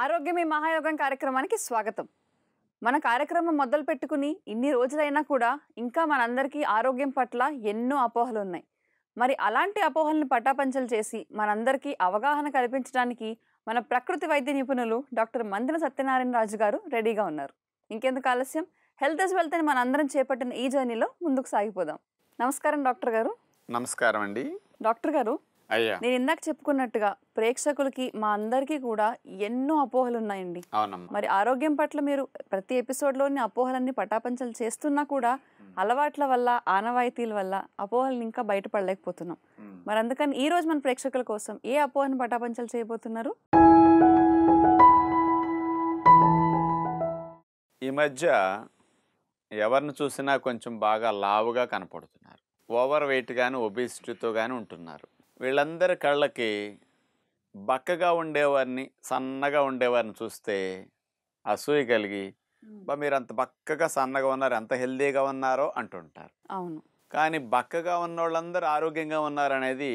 ఆరోగ్యమే మహాయోగం కార్యక్రమానికి స్వాగతం మన కార్యక్రమం మొదలు పెట్టుకుని ఇన్ని రోజులైనా కూడా ఇంకా మనందరికీ ఆరోగ్యం పట్ల ఎన్నో అపోహలు ఉన్నాయి మరి అలాంటి అపోహలను పటాపంచలు చేసి మనందరికీ అవగాహన కల్పించడానికి మన ప్రకృతి వైద్య నిపుణులు డాక్టర్ మందిన సత్యనారాయణ రాజు గారు రెడీగా ఉన్నారు ఇంకెందుకు ఆలస్యం హెల్త్ ఇస్ వెల్త్ అని మనందరం చేపట్టిన ఈ జర్నీలో ముందుకు సాగిపోదాం నమస్కారం డాక్టర్ గారు నమస్కారం అండి డాక్టర్ గారు నేను ఇందాక చెప్పుకున్నట్టుగా ప్రేక్షకులకి మా అందరికీ కూడా ఎన్నో అపోహలు ఉన్నాయండి మరి ఆరోగ్యం పట్ల మీరు ప్రతి ఎపిసోడ్లోని అపోహలన్నీ పటాపంచలు చేస్తున్నా కూడా అలవాట్ల వల్ల ఆనవాయితీల వల్ల అపోహలను ఇంకా బయటపడలేకపోతున్నాం మరి అందుకని ఈ రోజు మన ప్రేక్షకుల కోసం ఏ అపోహను పటాపంచలు చేయబోతున్నారు ఈ మధ్య ఎవరిని చూసినా కొంచెం బాగా లావుగా కనపడుతున్నారు ఓవర్ వెయిట్ కానీ ఒబేసిటీతో కానీ ఉంటున్నారు వీళ్ళందరి కళ్ళకి బక్కగా ఉండేవారిని సన్నగా ఉండేవారిని చూస్తే అసూయ కలిగి మీరు అంత బక్కగా సన్నగా ఉన్నారు ఎంత హెల్దీగా ఉన్నారో అంటుంటారు అవును కానీ బక్కగా ఉన్న వాళ్ళందరూ ఆరోగ్యంగా ఉన్నారనేది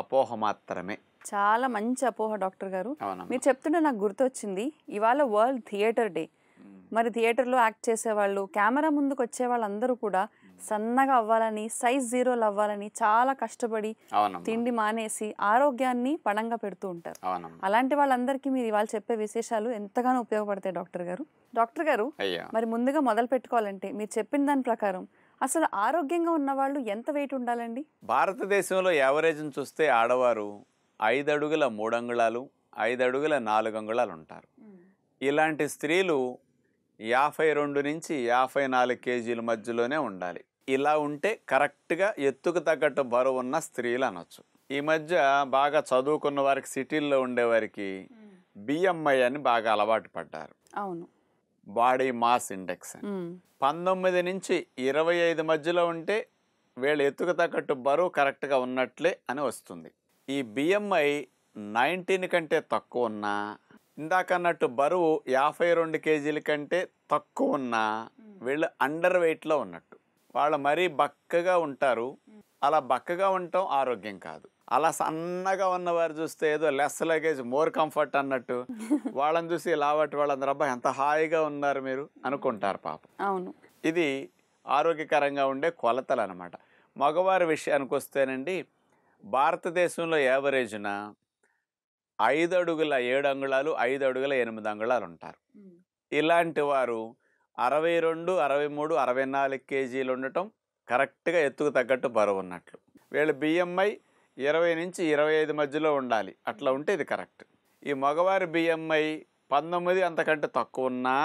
అపోహ మాత్రమే చాలా మంచి అపోహ డాక్టర్ గారు మీరు చెప్తుంటే నాకు గుర్తొచ్చింది ఇవాళ వరల్డ్ థియేటర్ డే మరి థియేటర్లో యాక్ట్ చేసేవాళ్ళు కెమెరా ముందుకు వచ్చే వాళ్ళందరూ కూడా సన్నగా అవ్వాలని సైజ్ జీరోలు అవ్వాలని చాలా కష్టపడి తిండి మానేసి ఆరోగ్యాన్ని పణంగా పెడుతూ ఉంటారు అలాంటి వాళ్ళందరికీ మీరు ఇవాళ చెప్పే విశేషాలు ఎంతగానో ఉపయోగపడతాయి డాక్టర్ గారు డాక్టర్ గారు మరి ముందుగా మొదలు పెట్టుకోవాలంటే మీరు చెప్పిన దాని ప్రకారం అసలు ఆరోగ్యంగా ఉన్న వాళ్ళు ఎంత వెయిట్ ఉండాలండి భారతదేశంలో యావరేజ్ని చూస్తే ఆడవారు ఐదు అడుగుల మూడు అంగుళాలు ఐదు అడుగుల నాలుగు అంగుళాలు ఉంటారు ఇలాంటి స్త్రీలు యాభై రెండు నుంచి యాభై నాలుగు కేజీల మధ్యలోనే ఉండాలి ఇలా ఉంటే కరెక్ట్గా ఎత్తుకు తగ్గట్టు బరువు ఉన్న స్త్రీలు అనొచ్చు ఈ మధ్య బాగా చదువుకున్న వారికి సిటీల్లో ఉండేవారికి బిఎంఐ అని బాగా అలవాటు పడ్డారు అవును బాడీ మాస్ ఇండెక్స్ పంతొమ్మిది నుంచి ఇరవై ఐదు మధ్యలో ఉంటే వీళ్ళు ఎత్తుకు తగ్గట్టు బరువు కరెక్ట్గా ఉన్నట్లే అని వస్తుంది ఈ బిఎంఐ నైన్టీన్ కంటే తక్కువ ఉన్నా ఇందాకన్నట్టు బరువు యాభై రెండు కేజీల కంటే తక్కువ ఉన్న వీళ్ళు అండర్ వెయిట్లో ఉన్నట్టు వాళ్ళు మరీ బక్కగా ఉంటారు అలా బక్కగా ఉండటం ఆరోగ్యం కాదు అలా సన్నగా ఉన్నవారు చూస్తే ఏదో లెస్ లగేజ్ మోర్ కంఫర్ట్ అన్నట్టు వాళ్ళని చూసి లావటి వాళ్ళందరూ అబ్బా ఎంత హాయిగా ఉన్నారు మీరు అనుకుంటారు పాప అవును ఇది ఆరోగ్యకరంగా ఉండే కొలతలు అనమాట మగవారి విషయానికి వస్తేనండి భారతదేశంలో యావరేజ్న ఐదు అడుగుల ఏడు అంగుళాలు ఐదు అడుగుల ఎనిమిది అంగుళాలు ఉంటారు ఇలాంటి వారు అరవై రెండు అరవై మూడు అరవై నాలుగు కేజీలు ఉండటం కరెక్ట్గా ఎత్తుకు తగ్గట్టు బరువు ఉన్నట్లు వీళ్ళ బిఎంఐ ఇరవై నుంచి ఇరవై ఐదు మధ్యలో ఉండాలి అట్లా ఉంటే ఇది కరెక్ట్ ఈ మగవారి బిఎంఐ పంతొమ్మిది అంతకంటే తక్కువ ఉన్నా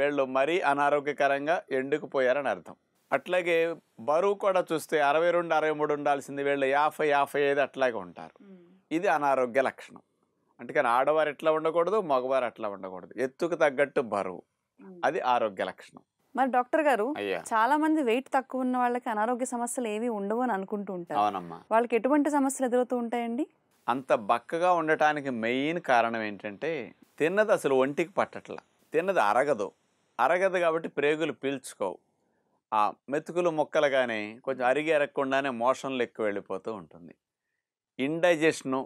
వీళ్ళు మరీ అనారోగ్యకరంగా ఎండుకుపోయారని అర్థం అట్లాగే బరువు కూడా చూస్తే అరవై రెండు అరవై మూడు ఉండాల్సింది వీళ్ళు యాభై యాభై ఐదు అట్లాగే ఉంటారు ఇది అనారోగ్య లక్షణం అందుకని ఆడవారు ఎట్లా ఉండకూడదు మగవారు అట్లా ఉండకూడదు ఎత్తుకు తగ్గట్టు బరువు అది ఆరోగ్య లక్షణం మరి డాక్టర్ గారు చాలా మంది వెయిట్ తక్కువ ఉన్న వాళ్ళకి అనారోగ్య సమస్యలు ఏవి ఉండవు అని అనుకుంటూ ఉంటారు అవునమ్మా వాళ్ళకి ఎటువంటి సమస్యలు ఎదురవుతూ ఉంటాయండి అంత బక్కగా ఉండటానికి మెయిన్ కారణం ఏంటంటే తిన్నది అసలు ఒంటికి పట్టట్ల తిన్నది అరగదు అరగదు కాబట్టి ప్రేగులు పీల్చుకోవు ఆ మెతుకులు కానీ కొంచెం అరిగి అరగకుండానే మోషన్లు ఎక్కువ వెళ్ళిపోతూ ఉంటుంది ఇండైజెషను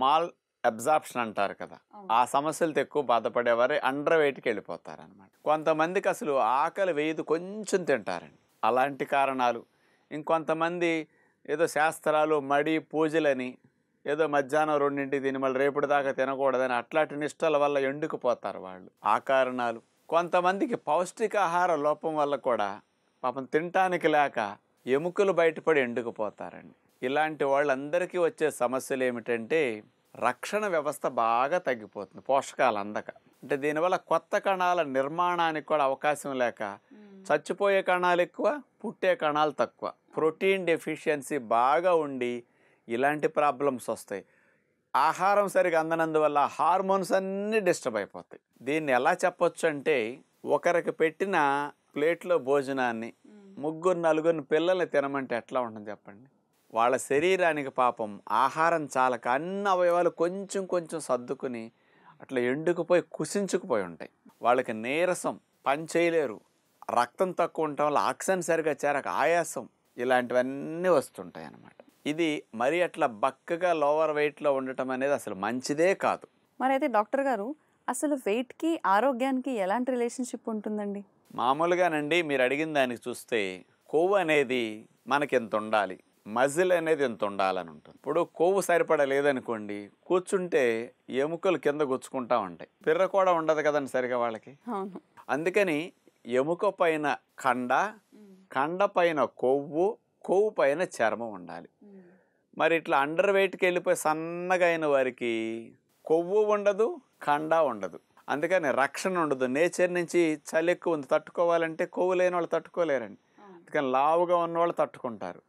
మాల్ అబ్జార్ప్షన్ అంటారు కదా ఆ సమస్యలతో ఎక్కువ బాధపడేవారే అండర్ వెయిట్కి వెళ్ళిపోతారనమాట కొంతమందికి అసలు ఆకలి వేయదు కొంచెం తింటారండి అలాంటి కారణాలు ఇంకొంతమంది ఏదో శాస్త్రాలు మడి పూజలని ఏదో మధ్యాహ్నం రెండింటి దీన్ని మళ్ళీ రేపటి దాకా తినకూడదని అట్లాంటి నిష్టల వల్ల ఎండుకుపోతారు వాళ్ళు ఆ కారణాలు కొంతమందికి పౌష్టికాహార లోపం వల్ల కూడా పాపం తినటానికి లేక ఎముకలు బయటపడి ఎండుకుపోతారండి ఇలాంటి వాళ్ళందరికీ వచ్చే సమస్యలు ఏమిటంటే రక్షణ వ్యవస్థ బాగా తగ్గిపోతుంది పోషకాలు అందక అంటే దీనివల్ల కొత్త కణాల నిర్మాణానికి కూడా అవకాశం లేక చచ్చిపోయే కణాలు ఎక్కువ పుట్టే కణాలు తక్కువ ప్రోటీన్ డెఫిషియన్సీ బాగా ఉండి ఇలాంటి ప్రాబ్లమ్స్ వస్తాయి ఆహారం సరిగా అందనందువల్ల హార్మోన్స్ అన్నీ డిస్టర్బ్ అయిపోతాయి దీన్ని ఎలా చెప్పొచ్చు అంటే ఒకరికి పెట్టిన ప్లేట్లో భోజనాన్ని ముగ్గురు నలుగురిని పిల్లల్ని తినమంటే ఎట్లా ఉంటుంది చెప్పండి వాళ్ళ శరీరానికి పాపం ఆహారం చాలక అన్ని అవయవాలు కొంచెం కొంచెం సర్దుకుని అట్లా ఎండుకుపోయి కుసించుకుపోయి ఉంటాయి వాళ్ళకి నీరసం పని చేయలేరు రక్తం తక్కువ ఉండటం వల్ల ఆక్సిజన్ సరిగా చేరక ఆయాసం ఇలాంటివన్నీ వస్తుంటాయి అన్నమాట ఇది మరి అట్లా బక్కగా లోవర్ వెయిట్లో ఉండటం అనేది అసలు మంచిదే కాదు మరి అయితే డాక్టర్ గారు అసలు వెయిట్కి ఆరోగ్యానికి ఎలాంటి రిలేషన్షిప్ ఉంటుందండి మామూలుగానండి మీరు అడిగిన దానికి చూస్తే కొవ్వు అనేది మనకి ఎంత ఉండాలి మజిల్ అనేది ఎంత ఉండాలని ఉంటుంది ఇప్పుడు కొవ్వు సరిపడా లేదనుకోండి కూర్చుంటే ఎముకలు కింద గుచ్చుకుంటా ఉంటాయి పిర్ర కూడా ఉండదు కదండి సరిగా వాళ్ళకి అందుకని ఎముక పైన కండ కండ పైన కొవ్వు కొవ్వు పైన చర్మం ఉండాలి మరి ఇట్లా అండర్ వెయిట్కి వెళ్ళిపోయి సన్నగా అయిన వారికి కొవ్వు ఉండదు కండ ఉండదు అందుకని రక్షణ ఉండదు నేచర్ నుంచి చలి ఎక్కువ ఉంది తట్టుకోవాలంటే కొవ్వు లేని వాళ్ళు తట్టుకోలేరండి అందుకని లావుగా ఉన్న వాళ్ళు తట్టుకుంటారు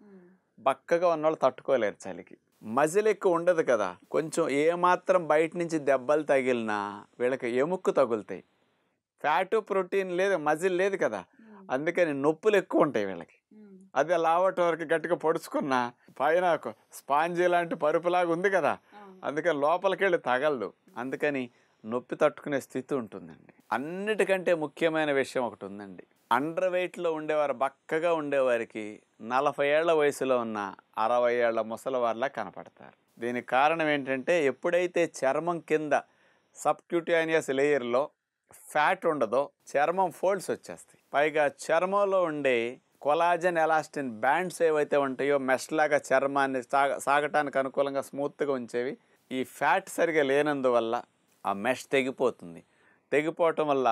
బక్కగా ఉన్నవాళ్ళు తట్టుకోలేరు చలికి మజిల్ ఎక్కువ ఉండదు కదా కొంచెం ఏమాత్రం బయట నుంచి దెబ్బలు తగిలినా వీళ్ళకి ఎముక్కు తగులుతాయి ఫ్యాటు ప్రోటీన్ లేదు మజిల్ లేదు కదా అందుకని నొప్పులు ఎక్కువ ఉంటాయి వీళ్ళకి అదే లావట్ వరకు గట్టిగా పొడుచుకున్నా పైన స్పాంజీ లాంటి పరుపులాగా ఉంది కదా అందుకని లోపలికి వెళ్ళి తగలదు అందుకని నొప్పి తట్టుకునే స్థితి ఉంటుందండి అన్నిటికంటే ముఖ్యమైన విషయం ఒకటి ఉందండి అండర్ వెయిట్లో ఉండేవారు బక్కగా ఉండేవారికి నలభై ఏళ్ల వయసులో ఉన్న అరవై ఏళ్ల ముసలవారిలా కనపడతారు దీనికి కారణం ఏంటంటే ఎప్పుడైతే చర్మం కింద సబ్క్యూటానియస్ లేయర్లో ఫ్యాట్ ఉండదో చర్మం ఫోల్డ్స్ వచ్చేస్తాయి పైగా చర్మంలో ఉండే కొలాజన్ ఎలాస్టిన్ బ్యాండ్స్ ఏవైతే ఉంటాయో మెష్లాగా చర్మాన్ని సాగ సాగటానికి అనుకూలంగా స్మూత్గా ఉంచేవి ఈ ఫ్యాట్ సరిగా లేనందువల్ల ఆ మెష్ తెగిపోతుంది తెగిపోవటం వల్ల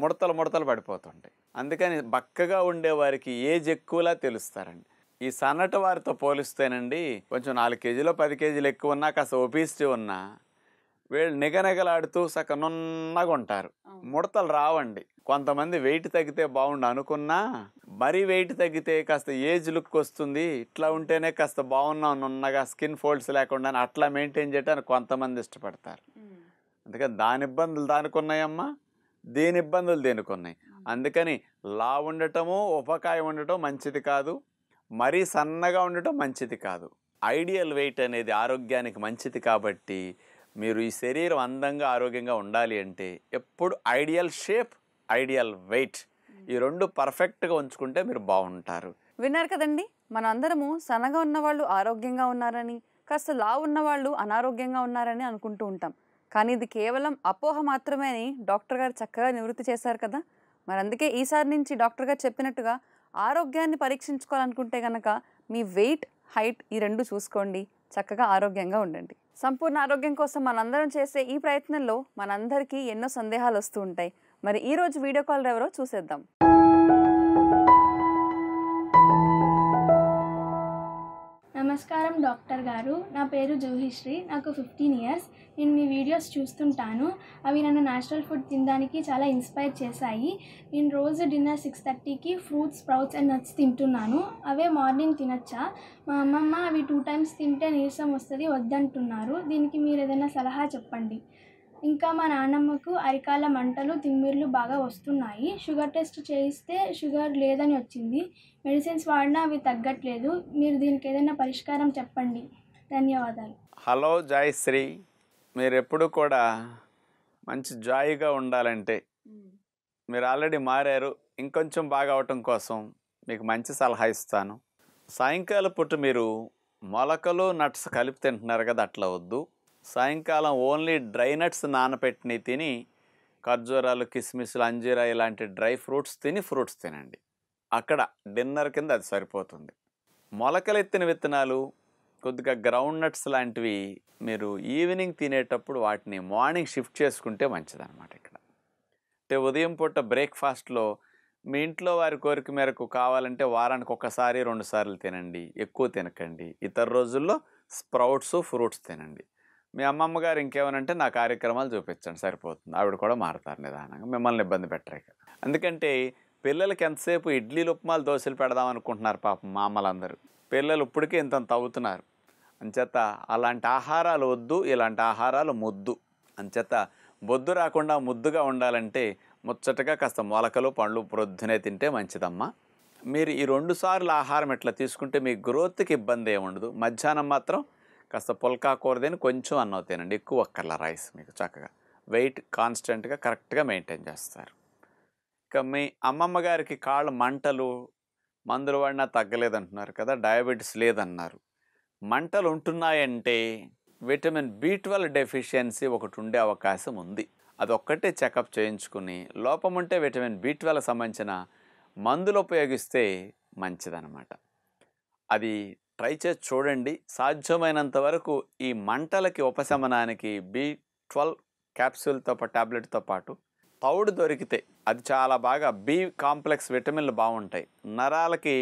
ముడతలు ముడతలు పడిపోతుంటాయి అందుకని బక్కగా ఉండేవారికి ఏజ్ ఎక్కువలా తెలుస్తారండి ఈ సన్నటి వారితో పోలిస్తేనండి కొంచెం నాలుగు కేజీలో పది కేజీలు ఎక్కువ ఉన్నా కాస్త ఒబిసిటీ ఉన్నా వీళ్ళు నిగనగలాడుతూ సక నున్నగా ఉంటారు ముడతలు రావండి కొంతమంది వెయిట్ తగ్గితే బాగుండు అనుకున్నా మరీ వెయిట్ తగ్గితే కాస్త ఏజ్ లుక్ వస్తుంది ఇట్లా ఉంటేనే కాస్త బాగున్నాం నున్నగా స్కిన్ ఫోల్డ్స్ లేకుండా అట్లా మెయింటైన్ చేయడానికి కొంతమంది ఇష్టపడతారు అందుకని దాని ఇబ్బందులు దానికి ఉన్నాయమ్మా దేని ఇబ్బందులు దేనికి ఉన్నాయి అందుకని లా ఉండటము ఉపకాయ ఉండటం మంచిది కాదు మరీ సన్నగా ఉండటం మంచిది కాదు ఐడియల్ వెయిట్ అనేది ఆరోగ్యానికి మంచిది కాబట్టి మీరు ఈ శరీరం అందంగా ఆరోగ్యంగా ఉండాలి అంటే ఎప్పుడు ఐడియల్ షేప్ ఐడియల్ వెయిట్ ఈ రెండు పర్ఫెక్ట్గా ఉంచుకుంటే మీరు బాగుంటారు విన్నారు కదండి మనందరము సన్నగా ఉన్నవాళ్ళు ఆరోగ్యంగా ఉన్నారని కాస్త లా ఉన్నవాళ్ళు అనారోగ్యంగా ఉన్నారని అనుకుంటూ ఉంటాం కానీ ఇది కేవలం అపోహ మాత్రమే అని డాక్టర్ గారు చక్కగా నివృత్తి చేశారు కదా మరి అందుకే ఈసారి నుంచి డాక్టర్ గారు చెప్పినట్టుగా ఆరోగ్యాన్ని పరీక్షించుకోవాలనుకుంటే కనుక మీ వెయిట్ హైట్ ఈ రెండు చూసుకోండి చక్కగా ఆరోగ్యంగా ఉండండి సంపూర్ణ ఆరోగ్యం కోసం మనందరం చేసే ఈ ప్రయత్నంలో మనందరికీ ఎన్నో సందేహాలు వస్తూ ఉంటాయి మరి ఈరోజు వీడియో కాల్ ఎవరో చూసేద్దాం నమస్కారం డాక్టర్ గారు నా పేరు జూహిశ్రీ నాకు ఫిఫ్టీన్ ఇయర్స్ నేను మీ వీడియోస్ చూస్తుంటాను అవి నన్ను నేచురల్ ఫుడ్ తినడానికి చాలా ఇన్స్పైర్ చేశాయి నేను రోజు డిన్నర్ సిక్స్ థర్టీకి ఫ్రూట్స్ స్ప్రౌట్స్ అండ్ నట్స్ తింటున్నాను అవే మార్నింగ్ తినచ్చా మా అమ్మమ్మ అవి టూ టైమ్స్ తింటే నీరసం వస్తుంది వద్దంటున్నారు దీనికి మీరు ఏదైనా సలహా చెప్పండి ఇంకా మా నాన్నమ్మకు అరికాల మంటలు తిమ్మిర్లు బాగా వస్తున్నాయి షుగర్ టెస్ట్ చేయిస్తే షుగర్ లేదని వచ్చింది మెడిసిన్స్ వాడినా అవి తగ్గట్లేదు మీరు దీనికి ఏదైనా పరిష్కారం చెప్పండి ధన్యవాదాలు హలో జాయశ్రీ మీరు ఎప్పుడు కూడా మంచి జాయిగా ఉండాలంటే మీరు ఆల్రెడీ మారారు ఇంకొంచెం బాగా అవటం కోసం మీకు మంచి సలహా ఇస్తాను సాయంకాల పూట మీరు మొలకలు నట్స్ కలిపి తింటున్నారు కదా అట్లా వద్దు సాయంకాలం ఓన్లీ డ్రై నట్స్ నానపెట్టినవి తిని ఖర్జూరాలు కిస్మిస్లు అంజీరా ఇలాంటి డ్రై ఫ్రూట్స్ తిని ఫ్రూట్స్ తినండి అక్కడ డిన్నర్ కింద అది సరిపోతుంది మొలకలెత్తిన విత్తనాలు కొద్దిగా గ్రౌండ్ నట్స్ లాంటివి మీరు ఈవినింగ్ తినేటప్పుడు వాటిని మార్నింగ్ షిఫ్ట్ చేసుకుంటే మంచిదన్నమాట ఇక్కడ అంటే ఉదయం పూట బ్రేక్ఫాస్ట్లో మీ ఇంట్లో వారి కోరిక మేరకు కావాలంటే వారానికి ఒకసారి రెండుసార్లు తినండి ఎక్కువ తినకండి ఇతర రోజుల్లో స్ప్రౌట్స్ ఫ్రూట్స్ తినండి మీ అమ్మమ్మ గారు ఇంకేమనంటే నా కార్యక్రమాలు చూపించండి సరిపోతుంది ఆవిడ కూడా మారుతారు నిదానంగా మిమ్మల్ని ఇబ్బంది పెట్టరే కదా ఎందుకంటే పిల్లలకి ఎంతసేపు ఇడ్లీలు ఉప్మాలు దోశలు పెడదాం అనుకుంటున్నారు పాపం మా అమ్మలందరూ పిల్లలు ఇప్పటికే ఇంత తవ్వుతున్నారు అంచేత అలాంటి ఆహారాలు వద్దు ఇలాంటి ఆహారాలు ముద్దు అంచేత బొద్దు రాకుండా ముద్దుగా ఉండాలంటే ముచ్చటగా కాస్త మొలకలు పండ్లు ప్రొద్దునే తింటే మంచిదమ్మా మీరు ఈ రెండు సార్లు ఆహారం ఎట్లా తీసుకుంటే మీ గ్రోత్కి ఇబ్బంది ఏముండదు మధ్యాహ్నం మాత్రం కాస్త పొల్కా కూరదని కొంచెం అన్నం తినండి ఎక్కువ ఒక్కర్ల రైస్ మీకు చక్కగా వెయిట్ కాన్స్టెంట్గా కరెక్ట్గా మెయింటైన్ చేస్తారు ఇక మీ అమ్మమ్మ గారికి కాళ్ళు మంటలు మందులు వాడినా తగ్గలేదంటున్నారు కదా డయాబెటీస్ లేదన్నారు మంటలు ఉంటున్నాయంటే విటమిన్ బి ట్వెల్వ్ డెఫిషియన్సీ ఒకటి ఉండే అవకాశం ఉంది అదొక్కటే చెకప్ చేయించుకుని లోపం ఉంటే విటమిన్ బి ట్వెల్వ్ సంబంధించిన మందులు ఉపయోగిస్తే మంచిదన్నమాట అది ట్రై చేసి చూడండి సాధ్యమైనంత వరకు ఈ మంటలకి ఉపశమనానికి బి ట్వెల్వ్ క్యాప్సూల్తో టాబ్లెట్తో పాటు తౌడు దొరికితే అది చాలా బాగా బి కాంప్లెక్స్ విటమిన్లు బాగుంటాయి నరాలకి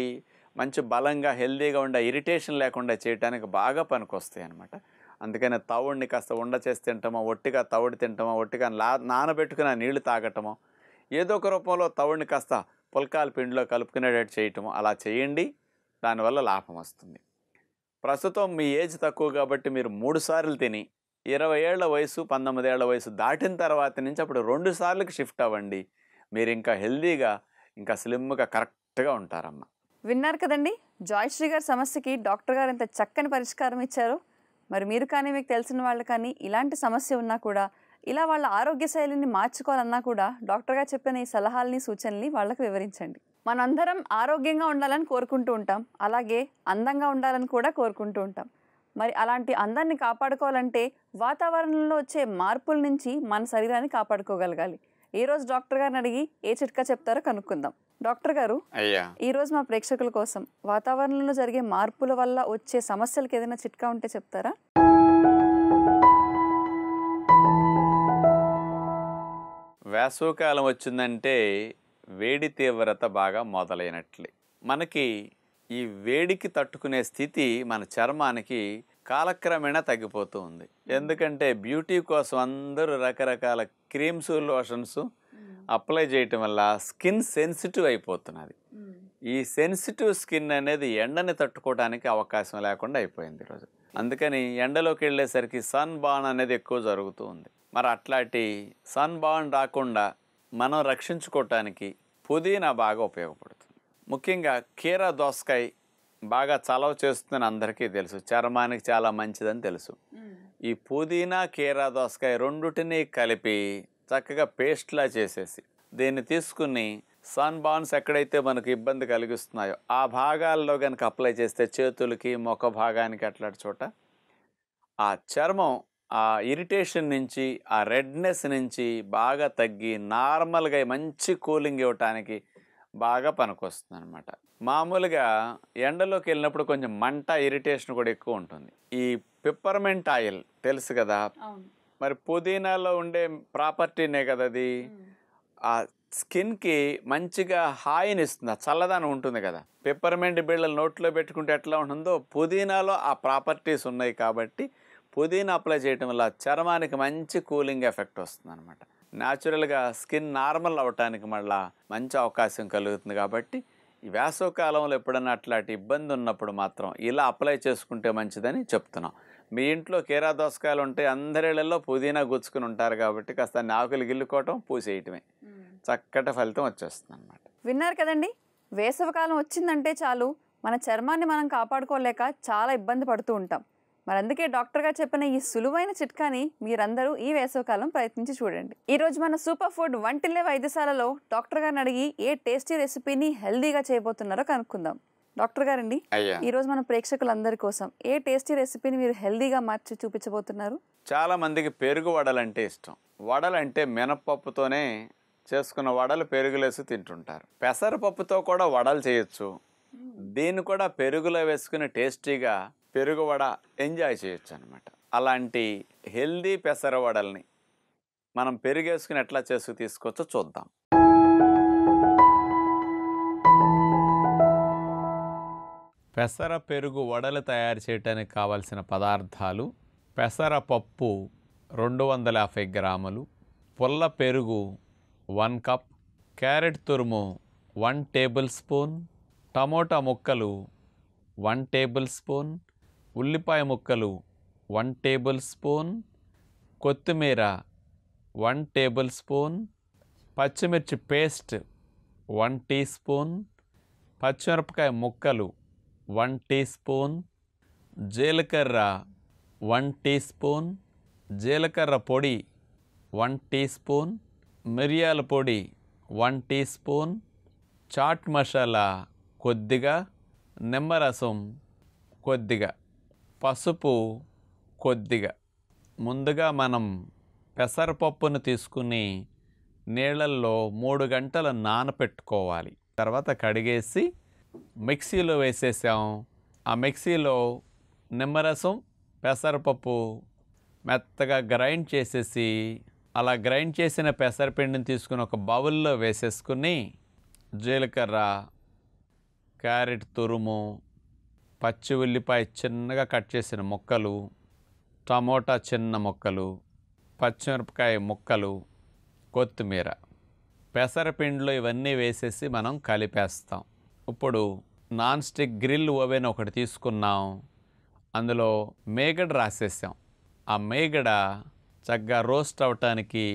మంచి బలంగా హెల్దీగా ఉండే ఇరిటేషన్ లేకుండా చేయడానికి బాగా పనికొస్తాయి అనమాట అందుకనే తవుడిని కాస్త ఉండ చేసి తింటామో ఒట్టిగా తవుడు తింటామో ఒట్టిగా లా నానబెట్టుకున్న నీళ్లు తాగటమో ఏదో ఒక రూపంలో తవుడిని కాస్త పుల్కాల పిండిలో కలుపుకునేటట్టు చేయటము అలా చేయండి దానివల్ల లాభం వస్తుంది ప్రస్తుతం మీ ఏజ్ తక్కువ కాబట్టి మీరు మూడు సార్లు తిని ఇరవై ఏళ్ల వయసు పంతొమ్మిది ఏళ్ల వయసు దాటిన తర్వాత నుంచి అప్పుడు రెండు సార్లకు షిఫ్ట్ అవ్వండి మీరు ఇంకా హెల్దీగా ఇంకా స్లిమ్గా కరెక్ట్గా ఉంటారమ్మ విన్నారు కదండి జాయశ్రీ గారి సమస్యకి డాక్టర్ గారు ఎంత చక్కని పరిష్కారం ఇచ్చారు మరి మీరు కానీ మీకు తెలిసిన వాళ్ళు కానీ ఇలాంటి సమస్య ఉన్నా కూడా ఇలా వాళ్ళ ఆరోగ్య శైలిని మార్చుకోవాలన్నా కూడా డాక్టర్ గారు చెప్పిన ఈ సలహాలని సూచనల్ని వాళ్ళకు వివరించండి మనందరం ఆరోగ్యంగా ఉండాలని కోరుకుంటూ ఉంటాం అలాగే అందంగా ఉండాలని కూడా కోరుకుంటూ ఉంటాం మరి అలాంటి అందాన్ని కాపాడుకోవాలంటే వాతావరణంలో వచ్చే మార్పుల నుంచి మన శరీరాన్ని కాపాడుకోగలగాలి ఈరోజు డాక్టర్ గారిని అడిగి ఏ చిట్కా చెప్తారో కనుక్కుందాం డాక్టర్ గారు ఈరోజు మా ప్రేక్షకుల కోసం వాతావరణంలో జరిగే మార్పుల వల్ల వచ్చే సమస్యలకు ఏదైనా చిట్కా ఉంటే చెప్తారా కాలం వచ్చిందంటే వేడి తీవ్రత బాగా మొదలైనట్లే మనకి ఈ వేడికి తట్టుకునే స్థితి మన చర్మానికి కాలక్రమేణా తగ్గిపోతూ ఉంది ఎందుకంటే బ్యూటీ కోసం అందరూ రకరకాల క్రీమ్స్ లోషన్స్ అప్లై చేయటం వల్ల స్కిన్ సెన్సిటివ్ అయిపోతున్నది ఈ సెన్సిటివ్ స్కిన్ అనేది ఎండని తట్టుకోవడానికి అవకాశం లేకుండా అయిపోయింది ఈరోజు అందుకని ఎండలోకి వెళ్ళేసరికి సన్ బాన్ అనేది ఎక్కువ జరుగుతూ ఉంది మరి అట్లాంటి సన్ బాన్ రాకుండా మనం రక్షించుకోవటానికి పుదీనా బాగా ఉపయోగపడుతుంది ముఖ్యంగా కీరా దోసకాయ బాగా చలవ చేస్తుందని అందరికీ తెలుసు చర్మానికి చాలా మంచిదని తెలుసు ఈ పుదీనా కీరా దోసకాయ రెండుటిని కలిపి చక్కగా పేస్ట్లా చేసేసి దీన్ని తీసుకుని సన్ బాన్స్ ఎక్కడైతే మనకు ఇబ్బంది కలిగిస్తున్నాయో ఆ భాగాల్లో కనుక అప్లై చేస్తే చేతులకి మొక్క భాగానికి అట్లాంటి చోట ఆ చర్మం ఆ ఇరిటేషన్ నుంచి ఆ రెడ్నెస్ నుంచి బాగా తగ్గి నార్మల్గా మంచి కూలింగ్ ఇవ్వటానికి బాగా పనికొస్తుంది అనమాట మామూలుగా ఎండలోకి వెళ్ళినప్పుడు కొంచెం మంట ఇరిటేషన్ కూడా ఎక్కువ ఉంటుంది ఈ పిప్పర్మెంట్ ఆయిల్ తెలుసు కదా మరి పుదీనాలో ఉండే ప్రాపర్టీనే కదా అది ఆ స్కిన్కి మంచిగా హాయిని ఇస్తుంది ఆ చల్లదనం ఉంటుంది కదా పిప్పర్మెంట్ బిళ్ళలు నోట్లో పెట్టుకుంటే ఎట్లా ఉంటుందో పుదీనాలో ఆ ప్రాపర్టీస్ ఉన్నాయి కాబట్టి పుదీనా అప్లై చేయటం వల్ల చర్మానికి మంచి కూలింగ్ ఎఫెక్ట్ వస్తుంది అనమాట న్యాచురల్గా స్కిన్ నార్మల్ అవ్వటానికి మళ్ళా మంచి అవకాశం కలుగుతుంది కాబట్టి ఈ వేసవకాలంలో ఎప్పుడన్నా అట్లాంటి ఇబ్బంది ఉన్నప్పుడు మాత్రం ఇలా అప్లై చేసుకుంటే మంచిదని చెప్తున్నాం మీ ఇంట్లో కీరా దోసకాయలు ఉంటే అందరిళ్ళల్లో పుదీనా గుచ్చుకుని ఉంటారు కాబట్టి కాస్త ఆకులు గిల్లుకోవటం పూసేయటమే చక్కటి ఫలితం వచ్చేస్తుంది అనమాట విన్నారు కదండి వేసవకాలం వచ్చిందంటే చాలు మన చర్మాన్ని మనం కాపాడుకోలేక చాలా ఇబ్బంది పడుతూ ఉంటాం మరి అందుకే డాక్టర్గా చెప్పిన ఈ సులువైన చిట్కాని మీరందరూ ఈ వేసవకాలం ప్రయత్నించి చూడండి ఈరోజు మన సూపర్ ఫుడ్ వంటిల్లే వైద్యశాలలో డాక్టర్ గారిని అడిగి ఏ టేస్టీ రెసిపీని హెల్దీగా చేయబోతున్నారో కనుక్కుందాం డాక్టర్ గారండి ఈరోజు మన ప్రేక్షకులందరి కోసం ఏ టేస్టీ రెసిపీని మీరు హెల్దీగా మార్చి చూపించబోతున్నారు చాలా మందికి పెరుగు వడలంటే ఇష్టం వడలంటే మినప్పప్పుతోనే చేసుకున్న వడలు పెరుగులేసి తింటుంటారు పెసరపప్పుతో కూడా వడలు చేయొచ్చు దీన్ని కూడా పెరుగులో వేసుకుని టేస్టీగా పెరుగువడ ఎంజాయ్ చేయొచ్చు అనమాట అలాంటి హెల్దీ పెసరవడల్ని మనం పెరిగేసుకుని ఎట్లా చేసుకు తీసుకొచ్చో చూద్దాం పెసర పెరుగు వడలు తయారు చేయడానికి కావలసిన పదార్థాలు పెసరపప్పు రెండు వందల యాభై గ్రాములు పుల్ల పెరుగు వన్ కప్ క్యారెట్ తురుము వన్ టేబుల్ స్పూన్ టమోటా ముక్కలు వన్ టేబుల్ స్పూన్ ఉల్లిపాయ ముక్కలు వన్ టేబుల్ స్పూన్ కొత్తిమీర వన్ టేబుల్ స్పూన్ పచ్చిమిర్చి పేస్ట్ వన్ టీ స్పూన్ పచ్చిమిరపకాయ ముక్కలు వన్ టీ స్పూన్ జీలకర్ర వన్ టీ స్పూన్ జీలకర్ర పొడి వన్ టీ స్పూన్ మిరియాల పొడి one teaspoon chaat masala కొద్దిగా నిమ్మరసం కొద్దిగా పసుపు కొద్దిగా ముందుగా మనం పెసరపప్పును తీసుకుని నీళ్ళల్లో మూడు గంటలు నానపెట్టుకోవాలి తర్వాత కడిగేసి మిక్సీలో వేసేసాం ఆ మిక్సీలో నిమ్మరసం పెసరపప్పు మెత్తగా గ్రైండ్ చేసేసి అలా గ్రైండ్ చేసిన పెసరపిండిని తీసుకుని ఒక బౌల్లో వేసేసుకుని జీలకర్ర క్యారెట్ తురుము పచ్చి ఉల్లిపాయ చిన్నగా కట్ చేసిన ముక్కలు టమోటా చిన్న ముక్కలు పచ్చిమిరపకాయ ముక్కలు కొత్తిమీర పెసరపిండిలో ఇవన్నీ వేసేసి మనం కలిపేస్తాం ఇప్పుడు నాన్ స్టిక్ గ్రిల్ ఓవెన్ ఒకటి తీసుకున్నాం అందులో మేగడ రాసేసాం ఆ మేగడ చక్కగా రోస్ట్ అవటానికి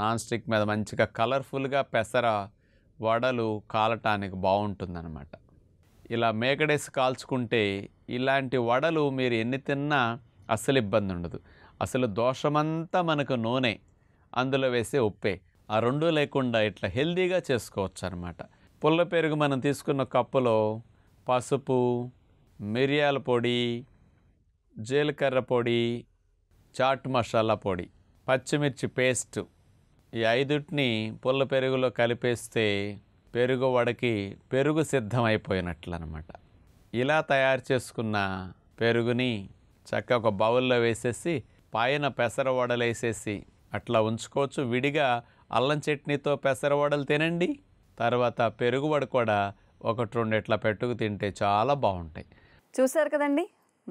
నాన్ స్టిక్ మీద మంచిగా కలర్ఫుల్గా పెసర వడలు కాలటానికి బాగుంటుందన్నమాట ఇలా మేకడేసి కాల్చుకుంటే ఇలాంటి వడలు మీరు ఎన్ని తిన్నా అస్సలు ఇబ్బంది ఉండదు అసలు దోషమంతా మనకు నూనె అందులో వేసే ఉప్పే ఆ రెండూ లేకుండా ఇట్లా హెల్దీగా చేసుకోవచ్చు అనమాట పుల్ల పెరుగు మనం తీసుకున్న కప్పులో పసుపు మిరియాల పొడి జీలకర్ర పొడి చాట్ మసాలా పొడి పచ్చిమిర్చి పేస్ట్ ఈ ఐదుటిని పుల్ల పెరుగులో కలిపేస్తే పెరుగు వడకి పెరుగు సిద్ధమైపోయినట్లు అనమాట ఇలా తయారు చేసుకున్న పెరుగుని చక్క ఒక బౌల్లో వేసేసి పైన పెసర వడలేసేసి అట్లా ఉంచుకోవచ్చు విడిగా అల్లం చట్నీతో పెసర వడలు తినండి తర్వాత పెరుగు వడ కూడా ఒకటి రెండు ఇట్లా పెట్టుకు తింటే చాలా బాగుంటాయి చూశారు కదండి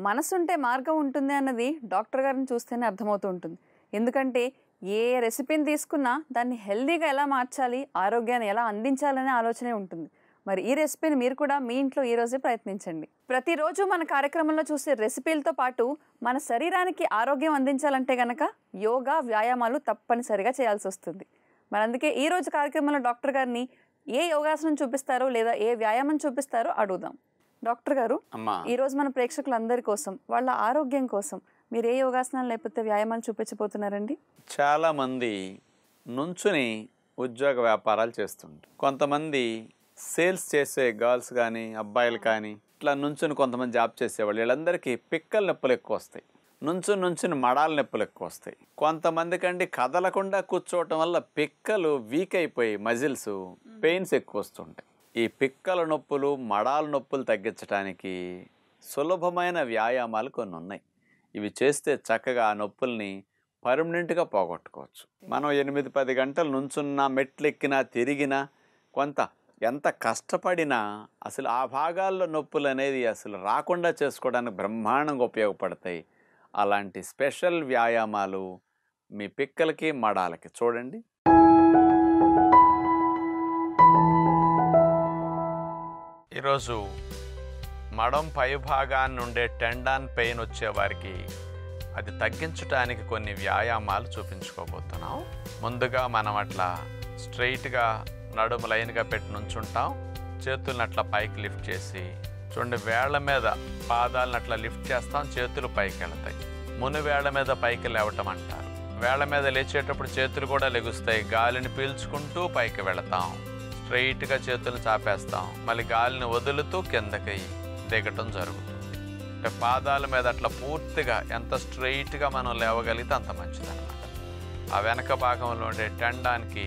మనసుంటే మార్గం ఉంటుంది అన్నది డాక్టర్ గారిని చూస్తేనే అర్థమవుతూ ఉంటుంది ఎందుకంటే ఏ రెసిపీని తీసుకున్నా దాన్ని హెల్దీగా ఎలా మార్చాలి ఆరోగ్యాన్ని ఎలా అందించాలనే ఆలోచనే ఉంటుంది మరి ఈ రెసిపీని మీరు కూడా మీ ఇంట్లో ఈరోజే ప్రయత్నించండి ప్రతిరోజు మన కార్యక్రమంలో చూసే రెసిపీలతో పాటు మన శరీరానికి ఆరోగ్యం అందించాలంటే గనక యోగా వ్యాయామాలు తప్పనిసరిగా చేయాల్సి వస్తుంది మరి అందుకే ఈరోజు కార్యక్రమంలో డాక్టర్ గారిని ఏ యోగాసనం చూపిస్తారో లేదా ఏ వ్యాయామం చూపిస్తారో అడుగుదాం డాక్టర్ గారు ఈరోజు మన ప్రేక్షకులందరి కోసం వాళ్ళ ఆరోగ్యం కోసం మీరు ఏ యోగాసనాలు లేకపోతే వ్యాయామాలు చూపించబోతున్నారండి చాలామంది నుంచుని ఉద్యోగ వ్యాపారాలు చేస్తుంటారు కొంతమంది సేల్స్ చేసే గర్ల్స్ కానీ అబ్బాయిలు కానీ ఇట్లా నుంచుని కొంతమంది జాబ్ చేసేవాళ్ళు వీళ్ళందరికీ పిక్కల నొప్పులు ఎక్కువ వస్తాయి నుంచుని నుంచుని మడాల నొప్పులు ఎక్కువ వస్తాయి కొంతమందికి అండి కదలకుండా కూర్చోవటం వల్ల పిక్కలు వీక్ అయిపోయి మజిల్స్ పెయిన్స్ ఎక్కువ వస్తుంటాయి ఈ పిక్కల నొప్పులు మడాల నొప్పులు తగ్గించడానికి సులభమైన వ్యాయామాలు కొన్ని ఉన్నాయి ఇవి చేస్తే చక్కగా ఆ నొప్పుల్ని పర్మనెంట్గా పోగొట్టుకోవచ్చు మనం ఎనిమిది పది గంటలు నుంచున్నా మెట్లెక్కినా తిరిగినా కొంత ఎంత కష్టపడినా అసలు ఆ భాగాల్లో నొప్పులు అనేది అసలు రాకుండా చేసుకోవడానికి బ్రహ్మాండంగా ఉపయోగపడతాయి అలాంటి స్పెషల్ వ్యాయామాలు మీ పిక్కలకి మడాలకి చూడండి ఈరోజు మడం పైభాగాన్ని ఉండే టెండాన్ పెయిన్ వచ్చేవారికి అది తగ్గించడానికి కొన్ని వ్యాయామాలు చూపించుకోబోతున్నాం ముందుగా మనం అట్లా స్ట్రైట్గా నడుము లైన్గా పెట్టి నుంచుంటాం చేతులను అట్లా పైకి లిఫ్ట్ చేసి చూడండి వేళ్ల మీద పాదాలను అట్లా లిఫ్ట్ చేస్తాం చేతులు పైకి వెళతాయి మును వేళ్ల మీద పైకి లేవటం అంటారు వేళ్ల మీద లేచేటప్పుడు చేతులు కూడా లెగుస్తాయి గాలిని పీల్చుకుంటూ పైకి వెళతాం స్ట్రైట్గా చేతులు చాపేస్తాం మళ్ళీ గాలిని వదులుతూ కిందకి తెగటం జరుగుతుంది అంటే పాదాల మీద అట్లా పూర్తిగా ఎంత స్ట్రైట్గా మనం లేవగలిగితే అంత మంచిదన్నమాట ఆ వెనక భాగంలో ఉండే టెండానికి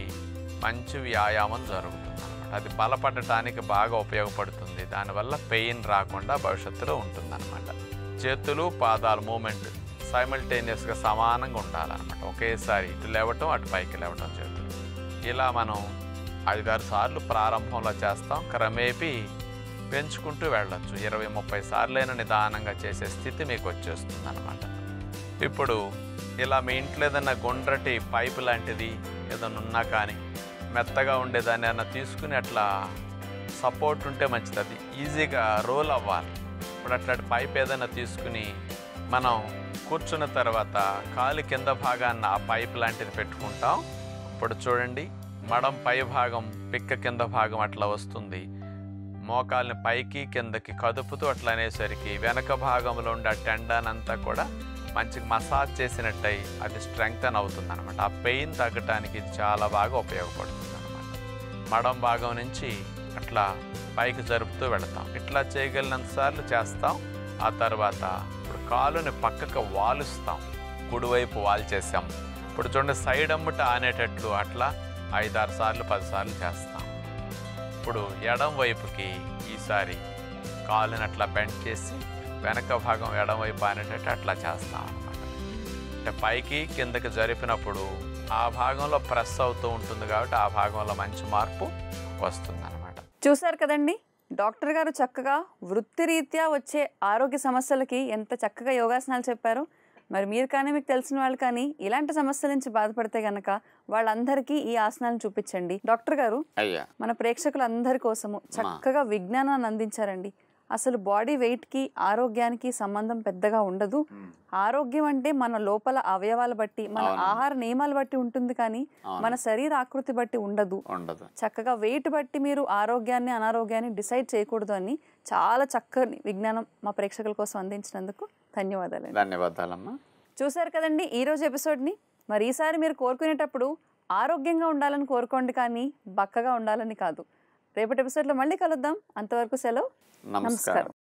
మంచి వ్యాయామం జరుగుతుంది అనమాట అది బలపడటానికి బాగా ఉపయోగపడుతుంది దానివల్ల పెయిన్ రాకుండా భవిష్యత్తులో ఉంటుందన్నమాట చేతులు పాదాలు మూమెంట్ సైమల్టేనియస్గా సమానంగా ఉండాలన్నమాట ఒకేసారి ఇటు లేవటం అటు పైకి లేవటం చేతులు ఇలా మనం ఐదారు సార్లు ప్రారంభంలో చేస్తాం క్రమేపీ పెంచుకుంటూ వెళ్ళొచ్చు ఇరవై ముప్పై సార్లైన నిదానంగా చేసే స్థితి మీకు వచ్చేస్తుంది అనమాట ఇప్పుడు ఇలా మీ ఇంట్లో ఏదైనా గుండ్రటి పైపు లాంటిది ఏదైనా ఉన్నా కానీ మెత్తగా ఉండేదాన్ని ఏదైనా తీసుకుని అట్లా సపోర్ట్ ఉంటే మంచిది అది ఈజీగా రోల్ అవ్వాలి ఇప్పుడు అట్లాంటి పైప్ ఏదైనా తీసుకుని మనం కూర్చున్న తర్వాత కాలు కింద భాగాన్ని ఆ పైప్ లాంటిది పెట్టుకుంటాం ఇప్పుడు చూడండి మడం పై భాగం పిక్క కింద భాగం అట్లా వస్తుంది మోకాల్ని పైకి కిందకి కదుపుతూ అట్లా అనేసరికి వెనక భాగంలో ఉండే ఆ టెండాన్ అంతా కూడా మంచి మసాజ్ చేసినట్టయి అది స్ట్రెంగ్త్ అవుతుంది అనమాట ఆ పెయిన్ తగ్గటానికి చాలా బాగా ఉపయోగపడుతుంది అనమాట మడం భాగం నుంచి అట్లా పైకి జరుపుతూ వెళతాం ఇట్లా చేయగలిగినంతసార్లు చేస్తాం ఆ తర్వాత ఇప్పుడు కాలుని పక్కకు వాలుస్తాం కుడివైపు వాల్ చేసాం ఇప్పుడు చూడండి సైడ్ అమ్మట ఆనేటట్లు అట్లా ఐదారు సార్లు పది సార్లు చేస్తాం ఇప్పుడు ఎడం వైపుకి ఈసారి కాలుని అట్లా బెండ్ చేసి వెనక భాగం ఎడం వైపు అనేటట్టు అట్లా చేస్తాం అనమాట అంటే పైకి కిందకి జరిపినప్పుడు ఆ భాగంలో ప్రెస్ అవుతూ ఉంటుంది కాబట్టి ఆ భాగంలో మంచి మార్పు వస్తుందన్నమాట చూసారు కదండి డాక్టర్ గారు చక్కగా వృత్తిరీత్యా వచ్చే ఆరోగ్య సమస్యలకి ఎంత చక్కగా యోగాసనాలు చెప్పారు మరి మీరు కానీ మీకు తెలిసిన వాళ్ళు కానీ ఇలాంటి సమస్యల నుంచి బాధపడితే గనక వాళ్ళందరికీ ఈ ఆసనాలను చూపించండి డాక్టర్ గారు మన ప్రేక్షకులందరి కోసము చక్కగా విజ్ఞానాన్ని అందించారండి అసలు బాడీ వెయిట్ కి ఆరోగ్యానికి సంబంధం పెద్దగా ఉండదు ఆరోగ్యం అంటే మన లోపల అవయవాలు బట్టి మన ఆహార నియమాలు బట్టి ఉంటుంది కానీ మన శరీర ఆకృతి బట్టి ఉండదు చక్కగా వెయిట్ బట్టి మీరు ఆరోగ్యాన్ని అనారోగ్యాన్ని డిసైడ్ చేయకూడదు అని చాలా చక్కని విజ్ఞానం మా ప్రేక్షకుల కోసం అందించినందుకు ధన్యవాదాలు ధన్యవాదాలమ్మా చూశారు కదండి ఈరోజు ఎపిసోడ్ని మరి ఈసారి మీరు కోరుకునేటప్పుడు ఆరోగ్యంగా ఉండాలని కోరుకోండి కానీ బక్కగా ఉండాలని కాదు రేపటి ఎపిసోడ్లో మళ్ళీ కలుద్దాం అంతవరకు సెలవు నమస్కారం